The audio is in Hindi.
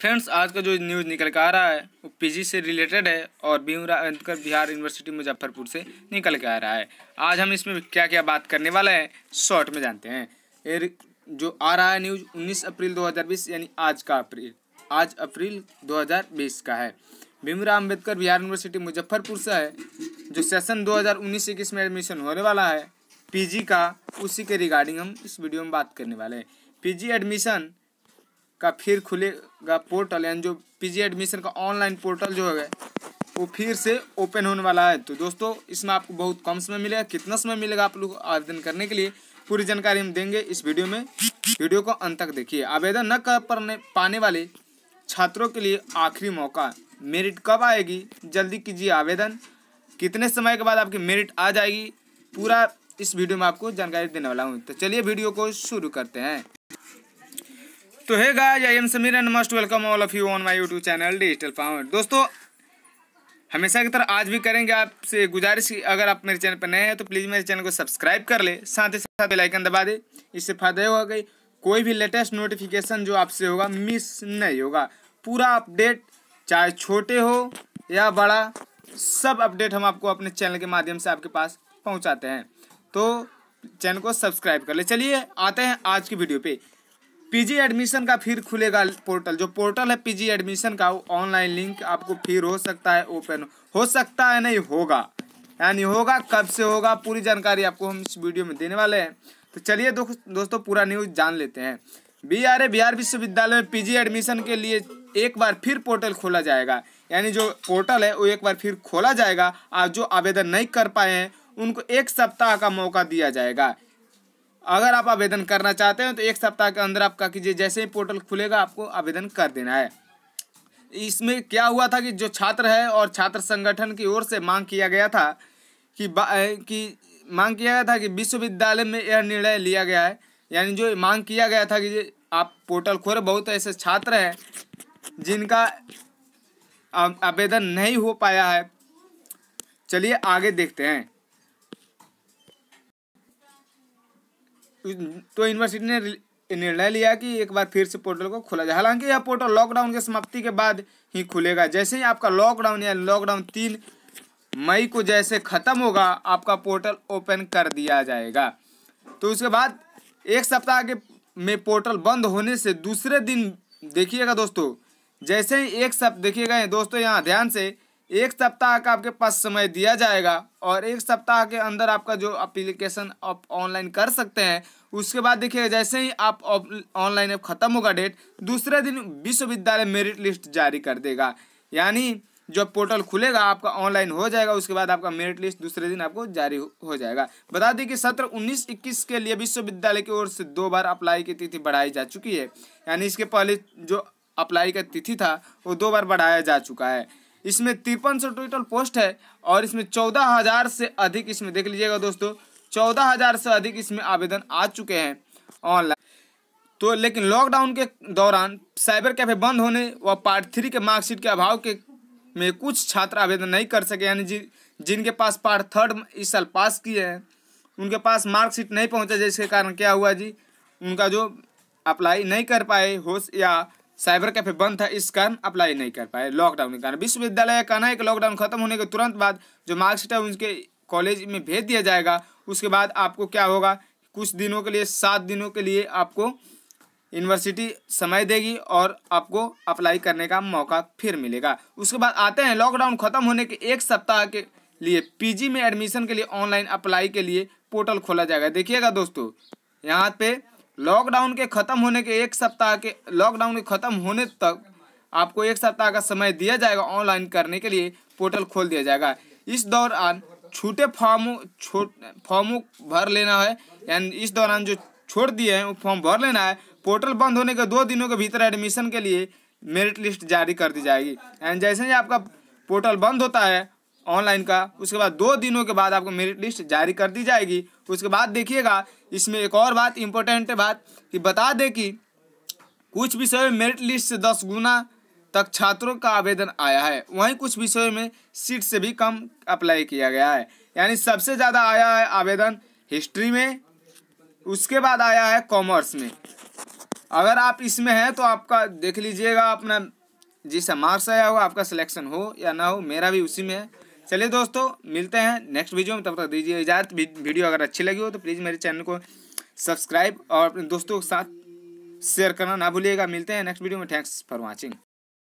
फ्रेंड्स आज का जो न्यूज़ निकल के आ रहा है वो पीजी से रिलेटेड है और बीमरा अंतर बिहार यूनिवर्सिटी मुजफ्फरपुर से निकल के आ रहा है आज हम इसमें क्या क्या बात करने वाला है शॉर्ट में जानते हैं ये जो आ रहा है न्यूज़ 19 अप्रैल 2020 यानी आज का अप्रैल आज अप्रैल 2020 का है भीमराव अम्बेडकर बिहार यूनिवर्सिटी मुजफ्फरपुर से है जो सेशन 2019 हज़ार में एडमिशन होने वाला है पीजी का उसी के रिगार्डिंग हम इस वीडियो में बात करने वाले हैं पीजी एडमिशन का फिर खुलेगा पोर्टल यानी जो पीजी एडमिशन का ऑनलाइन पोर्टल जो है वो फिर से ओपन होने वाला है तो दोस्तों इसमें आपको बहुत कम समय मिलेगा कितना समय मिलेगा आप लोग आवेदन करने के लिए पूरी जानकारी हम देंगे इस वीडियो में वीडियो को अंत तक देखिए आवेदन न कर पाने वाले छात्रों के लिए आखिरी मौका मेरिट कब आएगी जल्दी कीजिए आवेदन कितने समय के बाद आपकी मेरिट आ जाएगी पूरा इस वीडियो में आपको जानकारी देने वाला हूँ तो चलिए वीडियो को शुरू करते हैं तो है guys I am Sameer and must welcome all of you on my YouTube channel Digital Power दोस्तों हमेशा की तरह आज भी करेंगे आपसे गुजारिश अगर आप मेरे चैनल पर नए हैं तो प्लीज़ मेरे चैनल को सब्सक्राइब कर ले साथ ही साथ बेलाइकन दबा दे इससे फायदा होगा गई कोई भी लेटेस्ट नोटिफिकेशन जो आपसे होगा मिस नहीं होगा पूरा अपडेट चाहे छोटे हो या बड़ा सब अपडेट हम आपको अपने चैनल के माध्यम से आपके पास पहुँचाते हैं तो चैनल को सब्सक्राइब कर ले चलिए आते हैं आज की वीडियो पे पीजी एडमिशन का फिर खुलेगा पोर्टल जो पोर्टल है पीजी एडमिशन का ऑनलाइन लिंक आपको फिर हो सकता है ओपन हो सकता है नहीं होगा यानी होगा कब से होगा पूरी जानकारी आपको हम इस वीडियो में देने वाले हैं तो चलिए दो, दोस्तों पूरा न्यूज़ जान लेते हैं बी आर ए बिहार विश्वविद्यालय में पी एडमिशन के लिए एक बार फिर पोर्टल खोला जाएगा यानी जो पोर्टल है वो एक बार फिर खोला जाएगा और जो आवेदन नहीं कर पाए हैं उनको एक सप्ताह का मौका दिया जाएगा अगर आप आवेदन करना चाहते हैं तो एक सप्ताह के अंदर आप क्या कीजिए जैसे ही पोर्टल खुलेगा आपको आवेदन कर देना है इसमें क्या हुआ था कि जो छात्र है और छात्र संगठन की ओर से मांग किया गया था कि कि मांग किया गया था कि विश्वविद्यालय में यह निर्णय लिया गया है यानी जो मांग किया गया था कि आप पोर्टल खोल बहुत ऐसे छात्र हैं जिनका आवेदन नहीं हो पाया है चलिए आगे देखते हैं तो यूनिवर्सिटी ने निर्णय लिया कि एक बार फिर से पोर्टल को खोला जाए हालांकि यह पोर्टल लॉकडाउन के समाप्ति के बाद ही खुलेगा जैसे ही आपका लॉकडाउन या लॉकडाउन तीन मई को जैसे ख़त्म होगा आपका पोर्टल ओपन कर दिया जाएगा तो उसके बाद एक सप्ताह के में पोर्टल बंद होने से दूसरे दिन देखिएगा दोस्तों जैसे ही एक सप्ताह देखिएगा दोस्तों यहाँ ध्यान से एक सप्ताह का आपके पास समय दिया जाएगा और एक सप्ताह के अंदर आपका जो अप्लीकेशन आप ऑनलाइन कर सकते हैं उसके बाद देखिए जैसे ही आप ऑनलाइन अब ख़त्म होगा डेट दूसरे दिन विश्वविद्यालय मेरिट लिस्ट जारी कर देगा यानी जब पोर्टल खुलेगा आपका ऑनलाइन हो जाएगा उसके बाद आपका मेरिट लिस्ट दूसरे दिन आपको जारी हो जाएगा बता दें कि सत्र उन्नीस इक्कीस के लिए विश्वविद्यालय की ओर से दो बार अप्लाई की तिथि बढ़ाई जा चुकी है यानी इसके पहले जो अप्लाई का तिथि था वो दो बार बढ़ाया जा चुका है इसमें तिरपन सौ टोटल पोस्ट है और इसमें चौदह हज़ार से अधिक इसमें देख लीजिएगा दोस्तों चौदह हज़ार से अधिक इसमें आवेदन आ चुके हैं ऑनलाइन तो लेकिन लॉकडाउन के दौरान साइबर कैफे बंद होने व पार्ट थ्री के मार्कशीट के अभाव के में कुछ छात्र आवेदन नहीं कर सके यानी जिन जिनके पास पार्ट थर्ड इस साल पास किए हैं उनके पास मार्कशीट नहीं पहुंचा जिसके कारण क्या हुआ जी उनका जो अप्लाई नहीं कर पाए होश या साइबर कैफे बंद था इस कारण अप्लाई नहीं कर पाए लॉकडाउन के कारण विश्वविद्यालय का कहना है कि लॉकडाउन खत्म होने के तुरंत बाद जो मार्कशीट है उनके कॉलेज में भेज दिया जाएगा उसके बाद आपको क्या होगा कुछ दिनों के लिए सात दिनों के लिए आपको यूनिवर्सिटी समय देगी और आपको अप्लाई करने का मौका फिर मिलेगा उसके बाद आते हैं लॉकडाउन खत्म होने के एक सप्ताह के लिए पीजी में एडमिशन के लिए ऑनलाइन अप्लाई के लिए पोर्टल खोला जाएगा देखिएगा दोस्तों यहाँ पे लॉकडाउन के ख़त्म होने के एक सप्ताह के लॉकडाउन के ख़त्म होने तक आपको एक सप्ताह का समय दिया जाएगा ऑनलाइन करने के लिए पोर्टल खोल दिया जाएगा इस दौरान छूटे फॉर्म छोट फॉर्मों भर लेना है यानी इस दौरान जो छोड़ दिए हैं वो फॉर्म भर लेना है पोर्टल बंद होने के दो दिनों के भीतर एडमिशन के लिए मेरिट लिस्ट जारी कर दी जाएगी एंड जैसे ही आपका पोर्टल बंद होता है ऑनलाइन का उसके बाद दो दिनों के बाद आपको मेरिट लिस्ट जारी कर दी जाएगी तो उसके बाद देखिएगा इसमें एक और बात इम्पोर्टेंट बात कि बता दें कि कुछ विषय में मेरिट लिस्ट से दस गुना तक छात्रों का आवेदन आया है वहीं कुछ विषयों में सीट से भी कम अप्लाई किया गया है यानी सबसे ज़्यादा आया है आवेदन हिस्ट्री में उसके बाद आया है कॉमर्स में अगर आप इसमें हैं तो आपका देख लीजिएगा अपना जिससे मार्क्स आया हो आपका सिलेक्शन हो या ना हो मेरा भी उसी में है चलिए दोस्तों मिलते हैं नेक्स्ट वीडियो में तब तक दीजिए इजाज़त वीडियो अगर अच्छी लगी हो तो प्लीज़ मेरे चैनल को सब्सक्राइब और अपने दोस्तों के साथ शेयर करना ना भूलिएगा मिलते हैं नेक्स्ट वीडियो में थैंक्स फॉर वॉचिंग